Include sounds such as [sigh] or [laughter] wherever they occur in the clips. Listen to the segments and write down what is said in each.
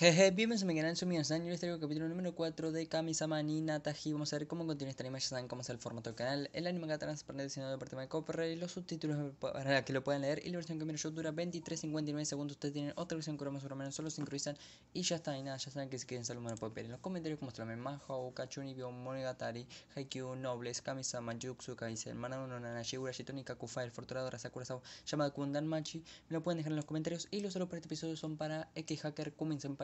Jeje, bienvenidos a mi canal, soy Miyasan y les traigo el capítulo número 4 de Kamisama ni Nataji Vamos a ver cómo continúa este anime, ya saben cómo es el formato del canal El anime está transparente diseñado de tema de copyright, los subtítulos para que lo puedan leer Y la versión que miro yo dura 23.59 segundos, ustedes tienen otra versión que más o menos, solo sincronizan Y ya está, y nada, ya saben que si quieren salud me lo pueden pedir en los comentarios Como se llaman Mahou, Kachunibyo, Monegatari, Haikyuu, Nobles, Kamisama, Jutsu, Kaisen, Manabu, Nanashi, Urashitoni, Kakufa, El Forturador, Sakura Sao, Yamada Kundan, Machi Me lo pueden dejar en los comentarios y los solo para este episodio son para X Hacker,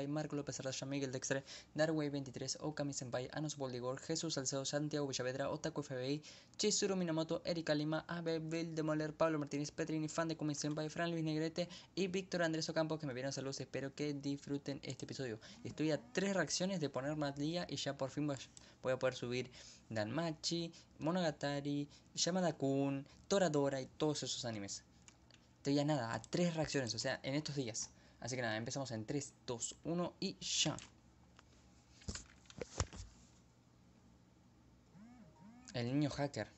Marco López Arrasha, Miguel Dexter, Darway23, Okami Senpai, Anos Boldigor, Jesús Salcedo, Santiago Villavedra, Otaku FBI, Chizuru Minamoto, Erika Lima, Abe Demoler, Pablo Martínez, Petrini, fan de Okami Senpai, Fran Luis Negrete y Víctor Andrés Ocampo que me vieron saludos. Espero que disfruten este episodio. Estoy a tres reacciones de poner más día y ya por fin voy a poder subir Danmachi, Monogatari, Yamada-kun, Toradora y todos esos animes. Estoy a nada, a tres reacciones, o sea, en estos días. Así que nada, empezamos en 3, 2, 1 y ya. El niño hacker.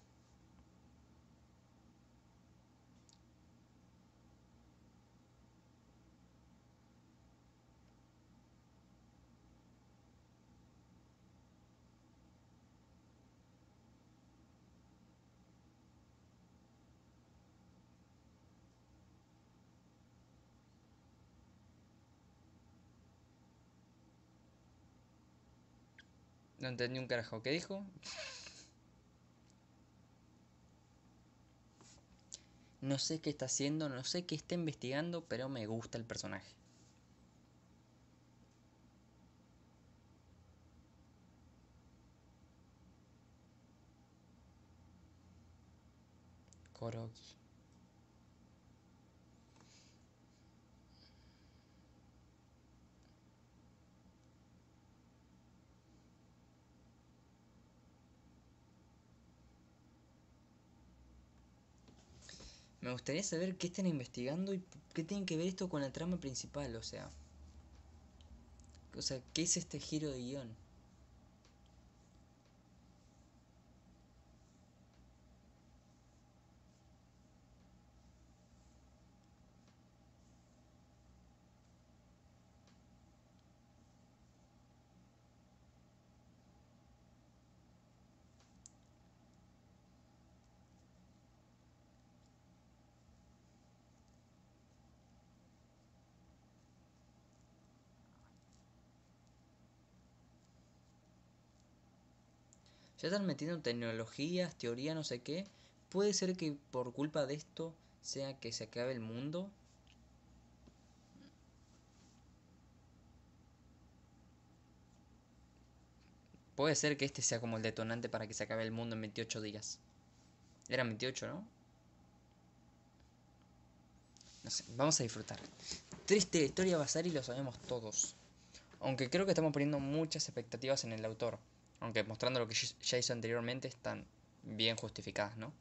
No entendí un carajo. ¿Qué dijo? No sé qué está haciendo, no sé qué está investigando, pero me gusta el personaje. Koroki. Me gustaría saber qué están investigando y qué tiene que ver esto con la trama principal, o sea. O sea, ¿qué es este giro de guión? ya están metiendo tecnologías, teoría, no sé qué. Puede ser que por culpa de esto sea que se acabe el mundo. Puede ser que este sea como el detonante para que se acabe el mundo en 28 días. Era 28, ¿no? No sé, vamos a disfrutar. Triste historia va y lo sabemos todos. Aunque creo que estamos poniendo muchas expectativas en el autor aunque mostrando lo que ya hizo anteriormente, están bien justificadas, ¿no?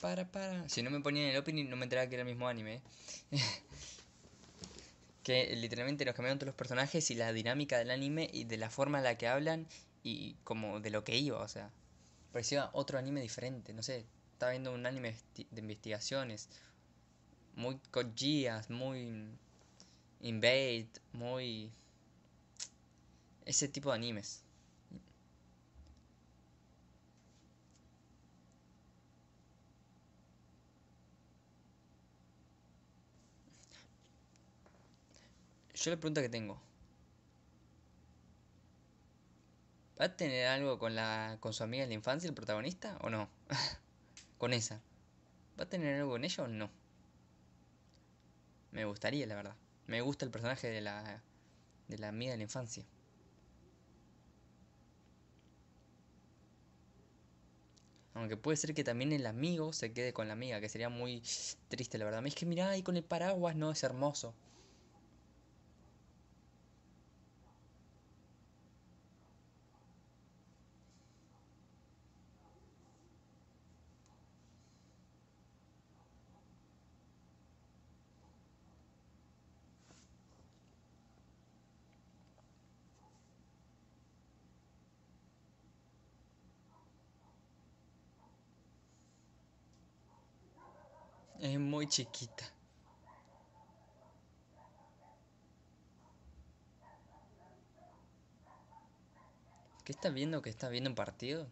para, para. Si no me ponían el opening, no me enteraba que era el mismo anime. [laughs] que literalmente nos cambiaron todos los personajes y la dinámica del anime y de la forma en la que hablan y como de lo que iba, o sea. Parecía otro anime diferente, no sé. Estaba viendo un anime de investigaciones. Muy cogías, muy Invade, muy... Ese tipo de animes. Yo la pregunta que tengo. ¿Va a tener algo con la. con su amiga de la infancia, el protagonista? ¿O no? [laughs] con esa. ¿Va a tener algo con ella o no? Me gustaría, la verdad. Me gusta el personaje de la. de la amiga de la infancia. Aunque puede ser que también el amigo se quede con la amiga, que sería muy triste, la verdad. Es que mirá, ahí con el paraguas, no, es hermoso. muy chiquita. ¿Qué está viendo? ¿Que está viendo un partido?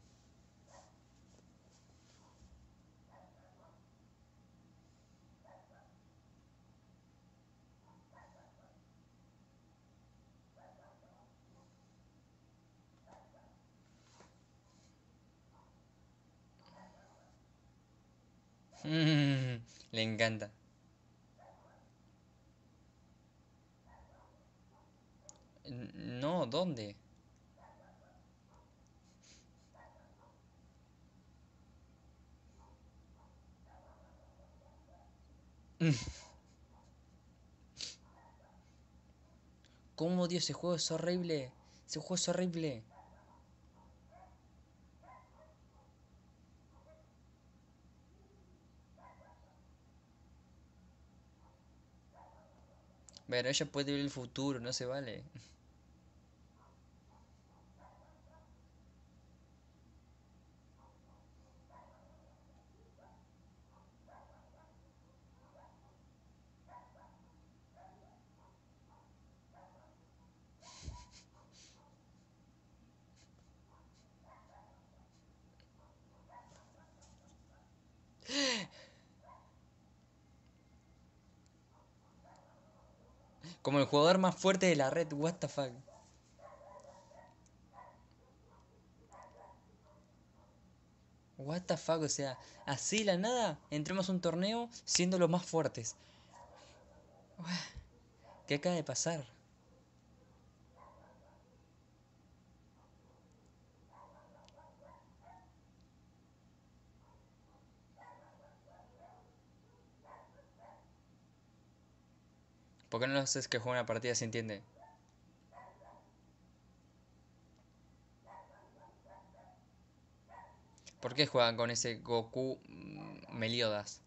¿Cómo odio ese juego? Es horrible. Ese juego es horrible. Bueno, ella puede ver el futuro, no se vale. el jugador más fuerte de la red, what the fuck. What the fuck, o sea, así la nada, entremos a un torneo siendo los más fuertes. ¿Qué acaba de pasar? ¿Por qué no lo haces que juegue una partida se entiende? ¿Por qué juegan con ese Goku mm, Meliodas?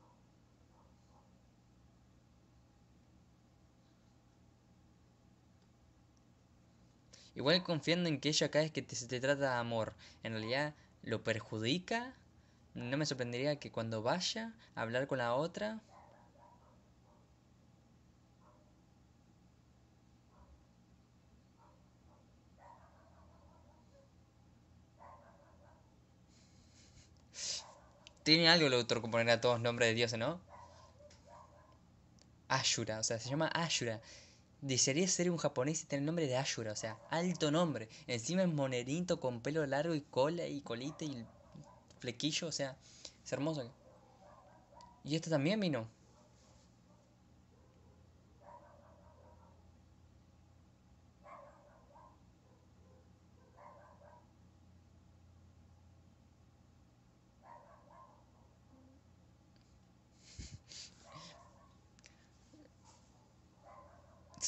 Igual confiando en que ella acá es que se te trata de amor, en realidad lo perjudica. No me sorprendería que cuando vaya a hablar con la otra, tiene algo el autor que poner a todos nombres de dioses, ¿no? Ashura, o sea, se llama Ashura. Desearía ser un japonés y tener el nombre de Ashura, o sea, alto nombre. Encima es monerito con pelo largo y cola y colita y flequillo, o sea, es hermoso. Y esto también vino.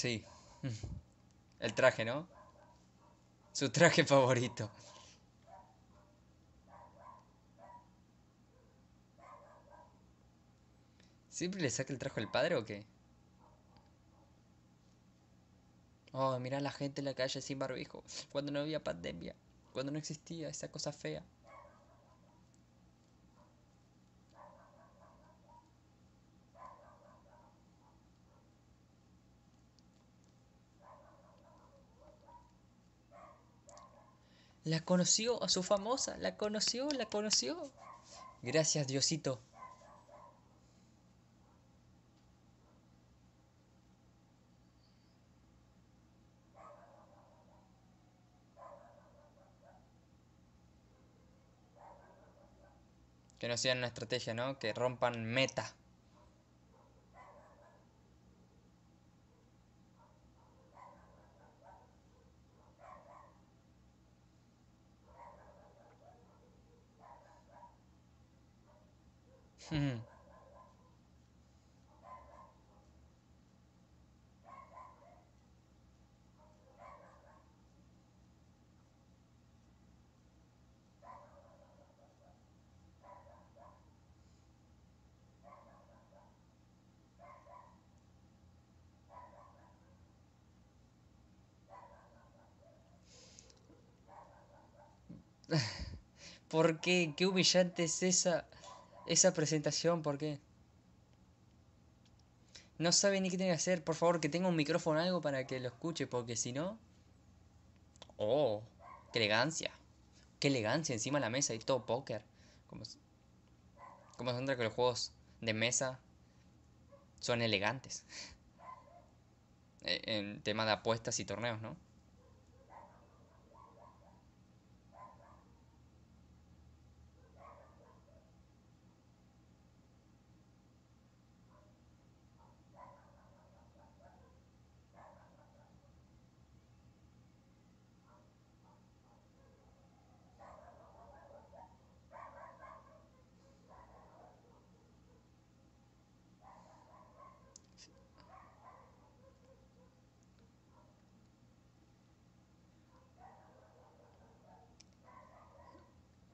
Sí. El traje, ¿no? Su traje [laughs] favorito. ¿Siempre le saca el traje al padre o qué? Oh, mira la gente en la calle sin barbijo. Cuando no había pandemia. Cuando no existía esa cosa fea. La conoció a su famosa, la conoció, la conoció. Gracias Diosito. Que no sean una estrategia, ¿no? Que rompan meta. ¿Por qué? Qué humillante es esa, esa presentación, ¿por qué? No sabe ni qué tiene que hacer. Por favor, que tenga un micrófono algo para que lo escuche, porque si no... ¡Oh! ¡Qué elegancia! ¡Qué elegancia! Encima de la mesa y todo póker. ¿Cómo como se entra que los juegos de mesa son elegantes. [laughs] E, en tema de apuestas y torneos, ¿no?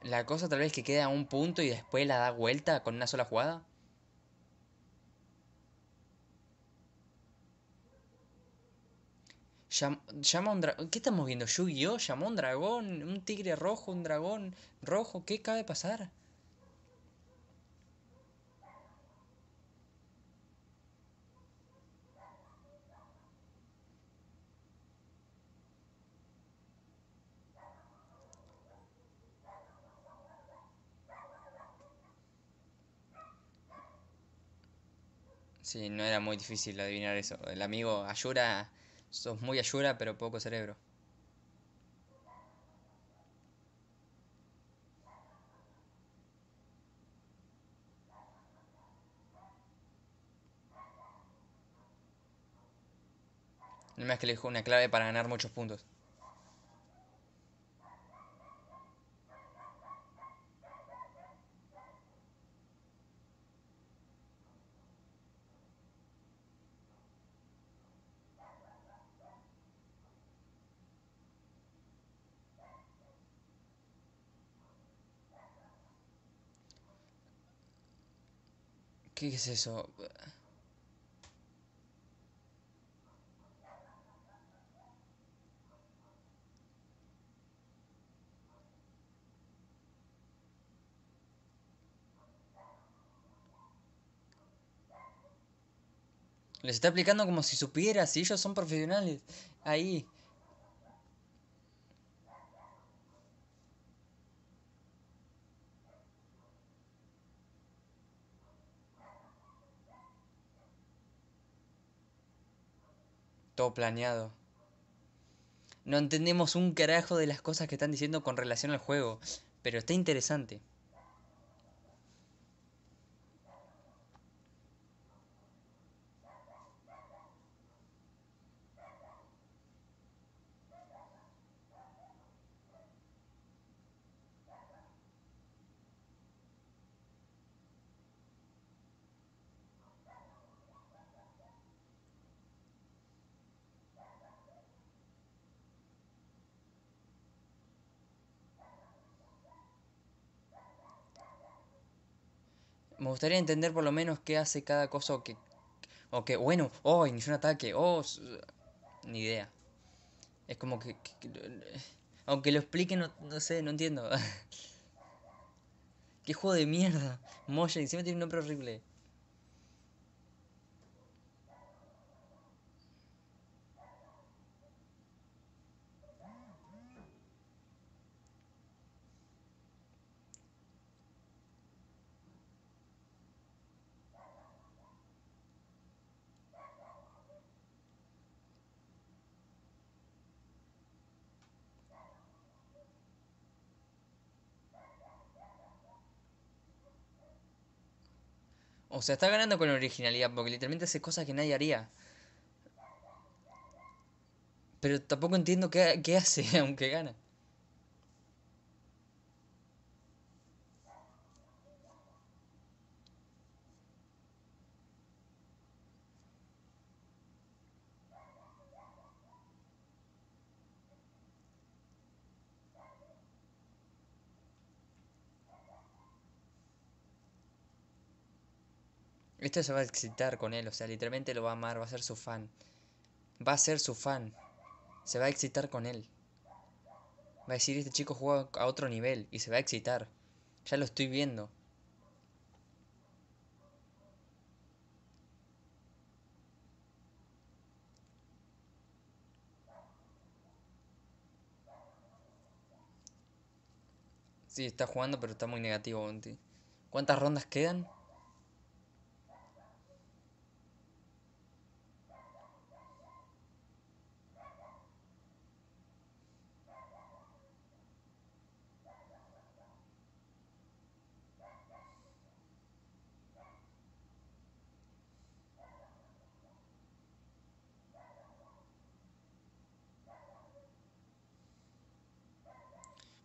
la cosa tal vez que queda a un punto y después la da vuelta con una sola jugada. llama un ¿Qué estamos viendo? ¿Yu-Gi-Oh? ¿Llamó a un dragón? ¿Un tigre rojo? ¿Un dragón rojo? ¿Qué cabe pasar? Sí, no era muy difícil adivinar eso. El amigo Ayura, sos muy Ayura, pero poco cerebro. No más que le dijo una clave para ganar muchos puntos. ¿Qué es eso? Les está aplicando como si supiera, si ellos son profesionales. Ahí. todo planeado. No entendemos un carajo de las cosas que están diciendo con relación al juego, pero está interesante. me gustaría entender por lo menos qué hace cada cosa o qué... O que, bueno, oh, inició un ataque, oh. Ni idea. Es como que. aunque lo explique, no, sé, no entiendo. [laughs] qué juego de mierda. Moya, encima tiene un nombre horrible. O sea, está ganando con originalidad porque literalmente hace cosas que nadie haría. Pero tampoco entiendo qué, qué hace, [laughs] aunque gana. Esto se va a excitar con él, o sea, literalmente lo va a amar, va a ser su fan. Va a ser su fan. Se va a excitar con él. Va a decir, este chico juega a otro nivel y se va a excitar. Ya lo estoy viendo. Sí, está jugando, pero está muy negativo, ¿Cuántas rondas quedan?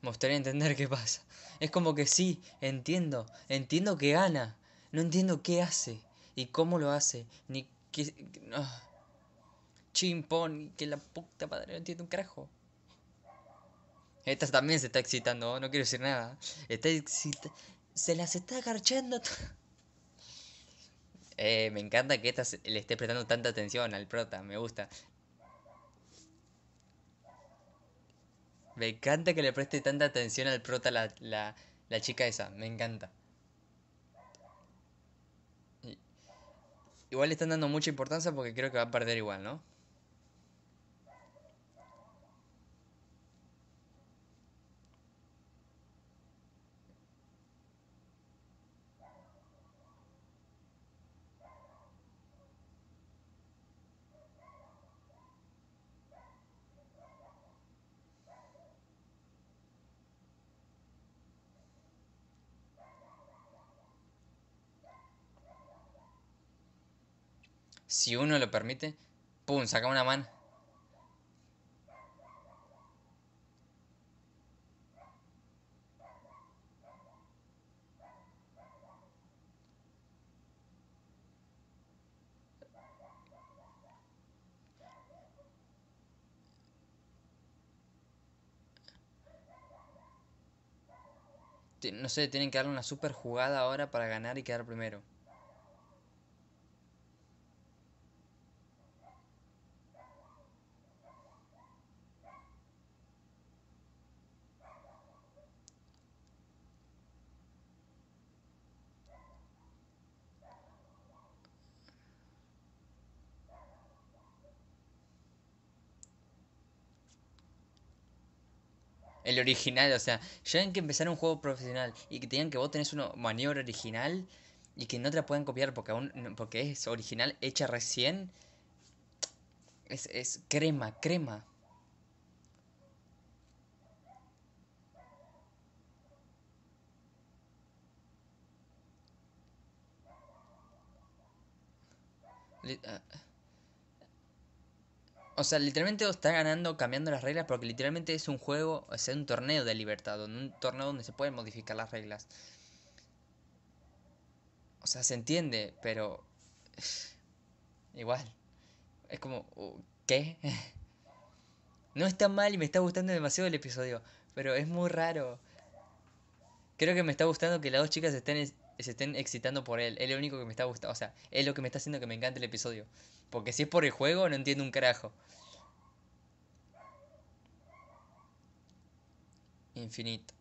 Me gustaría entender qué pasa. Es como que sí, entiendo. Entiendo que gana. No entiendo qué hace. Y cómo lo hace. Ni qué... No. Ah. Chimpón. Que la puta madre. No entiende un carajo. Esta también se está excitando. No quiero decir nada. Está Se las está agarchando. Eh, me encanta que esta le esté prestando tanta atención al prota. Me gusta. Me encanta que le preste tanta atención al prota la, la, la chica esa, me encanta. Igual le están dando mucha importancia porque creo que va a perder igual, ¿no? si uno lo permite, ¡pum! Saca una mano. No sé, tienen que darle una super jugada ahora para ganar y quedar primero. el original, o sea, ya que empezar un juego profesional y que tengan que vos tenés una maniobra original y que no te la puedan copiar porque, aún, porque es original, hecha recién, es, es crema, crema. Ah, o sea, literalmente está ganando cambiando las reglas porque literalmente es un juego, o sea, un torneo de libertad. un torneo donde se pueden modificar las reglas. O sea, se entiende, pero igual. Es como, uh, ¿qué? [laughs] No está mal y me está gustando demasiado el episodio, pero es muy raro. Creo que me está gustando que las dos chicas estén, se estén excitando por él. Él es lo único que me está gustando, o sea, es lo que me está haciendo que me encante el episodio. Porque si es por el juego, no entiendo un carajo. Infinito.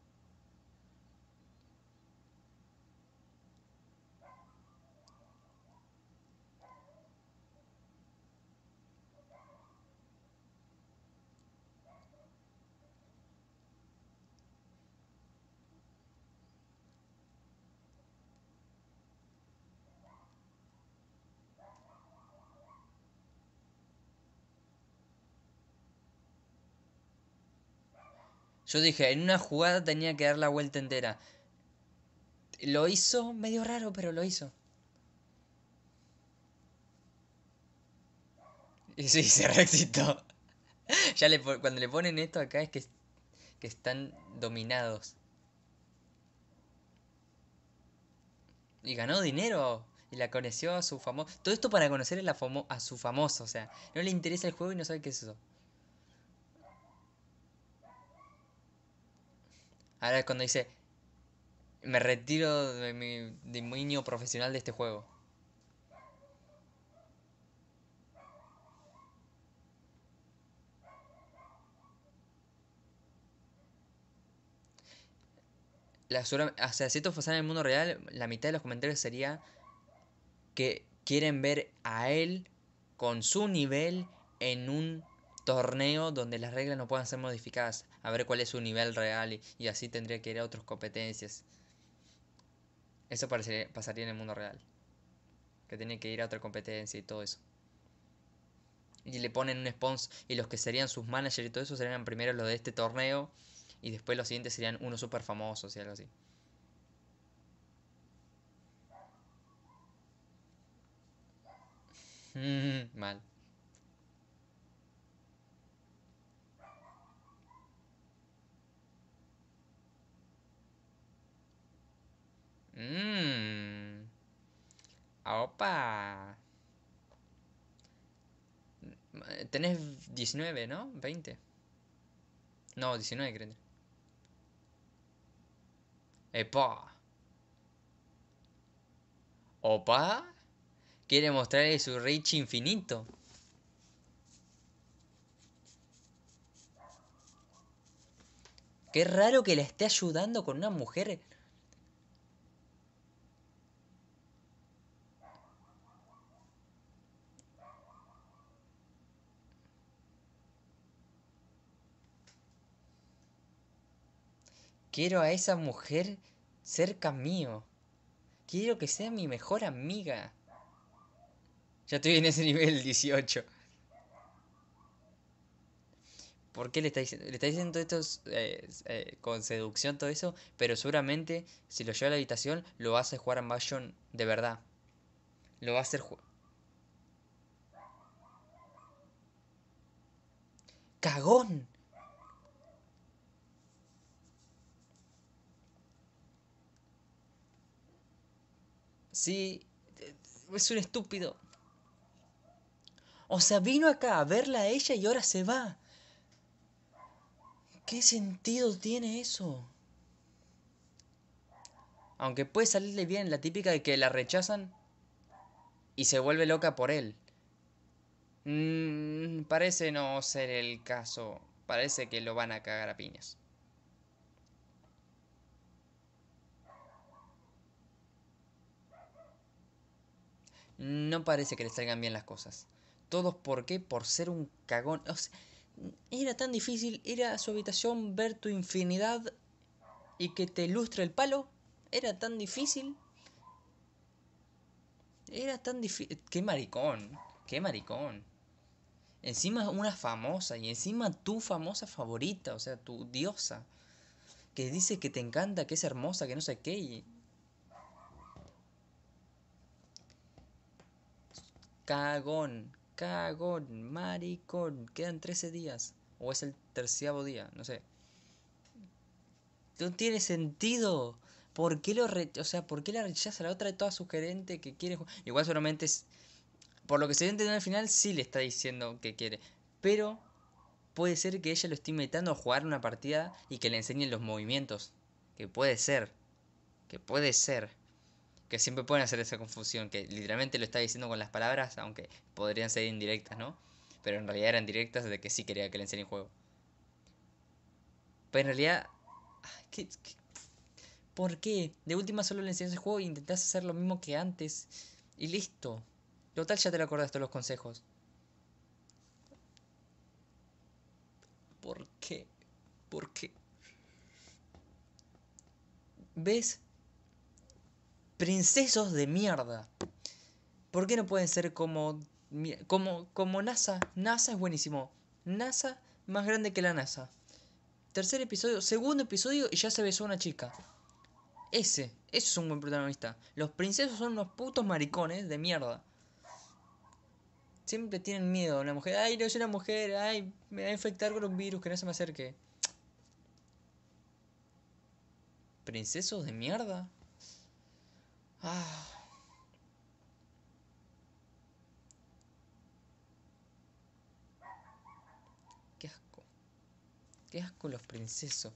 Yo dije, en una jugada tenía que dar la vuelta entera. Lo hizo medio raro, pero lo hizo. Y sí, [laughs] se reexitó. ya le, cuando le ponen esto acá es que, que están dominados. Y ganó dinero. Y la conoció a su famoso. Todo esto para conocer a su famoso. O sea, no le interesa el juego y no sabe qué es eso. Ahora cuando dice, me retiro de mi dominio profesional de este juego. o sea, si esto pasara en el mundo real, la mitad de los comentarios sería que quieren ver a él con su nivel en un torneo donde las reglas no puedan ser modificadas a ver cuál es su nivel real y, así tendría que ir a otras competencias. Eso pasaría en el mundo real. Que tiene que ir a otra competencia y todo eso. Y le ponen un sponsor. Y los que serían sus managers y todo eso serían primero los de este torneo. Y después los siguientes serían unos super famosos y algo así. [laughs] mal. Mmm. ¡Opa! Mm, tenés 19, ¿no? 20. No, 19 creo. ¡Epa! ¡Opa! Quiere mostrarle su reach infinito. Qué raro que le esté ayudando con una mujer Quiero a esa mujer cerca mío. Quiero que sea mi mejor amiga. Ya estoy en ese nivel 18. ¿Por qué le está diciendo, le está diciendo esto eh, eh, con seducción, todo eso? Pero seguramente si lo lleva a la habitación lo va a hacer jugar a Mahjong de verdad. Lo va a hacer jugar. ¡Cagón! Sí, es un estúpido. O sea, vino acá a verla a ella y ahora se va. ¿Qué sentido tiene eso? Aunque puede salirle bien la típica de que la rechazan y se vuelve loca por él. Mm, parece no ser el caso. Parece que lo van a cagar a piñas. no parece que le salgan bien las cosas. Todos por qué? Por ser un cagón. era tan difícil ir a su habitación, ver tu infinidad y que te ilustre el palo. Era tan difícil. Era tan difícil. Qué maricón. Qué maricón. Encima una famosa y encima tu famosa favorita, o sea, tu diosa. Que dice que te encanta, que es hermosa, que no sé qué. Y Cagón, cagón, maricón. Quedan 13 días. O es el terciavo día, no sé. No tiene sentido. ¿Por qué lo o sea, ¿por qué la rechaza la otra de toda gerente que quiere jugar? Igual solamente es. Por lo que se entiende al final, sí le está diciendo que quiere. Pero puede ser que ella lo esté invitando a jugar una partida y que le enseñen los movimientos. Que puede ser. Que puede ser que siempre pueden hacer esa confusión, que literalmente lo está diciendo con las palabras, aunque podrían ser indirectas, ¿no? Pero en realidad eran directas de que sí quería que le enseñen juego. Pero en realidad... por qué? De última solo le enseñas el juego e intentas hacer lo mismo que antes. Y listo. Total ya te lo acordaste los consejos. ¿Por qué? ¿Por qué? ¿Ves? princesos de mierda. ¿Por qué no pueden ser como, como, como NASA? NASA es buenísimo. NASA más grande que la NASA. Tercer episodio, segundo episodio y ya se besó una chica. Ese, ese es un buen protagonista. Los princesos son unos putos maricones de mierda. Siempre tienen miedo a la mujer. Ay, no soy una mujer. Ay, me va a infectar con un virus que no se me acerque. ¿Princesos de mierda? Ah. Qué asco. Qué asco los princesos.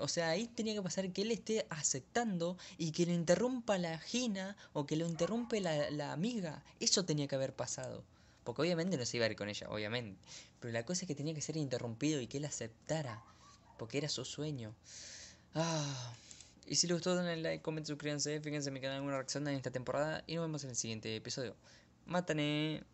O sea, ahí tenía que pasar que él esté aceptando y que lo interrumpa la gina o que lo interrumpe la, la, amiga. Eso tenía que haber pasado. Porque obviamente no se iba a ir con ella, obviamente. Pero la cosa es que tenía que ser interrumpido y que él aceptara. Porque era su sueño. Ah. Y si les gustó, denle like, comenten, suscríbanse, fíjense en mi canal alguna reacción en esta temporada y nos vemos en el siguiente episodio. Matane.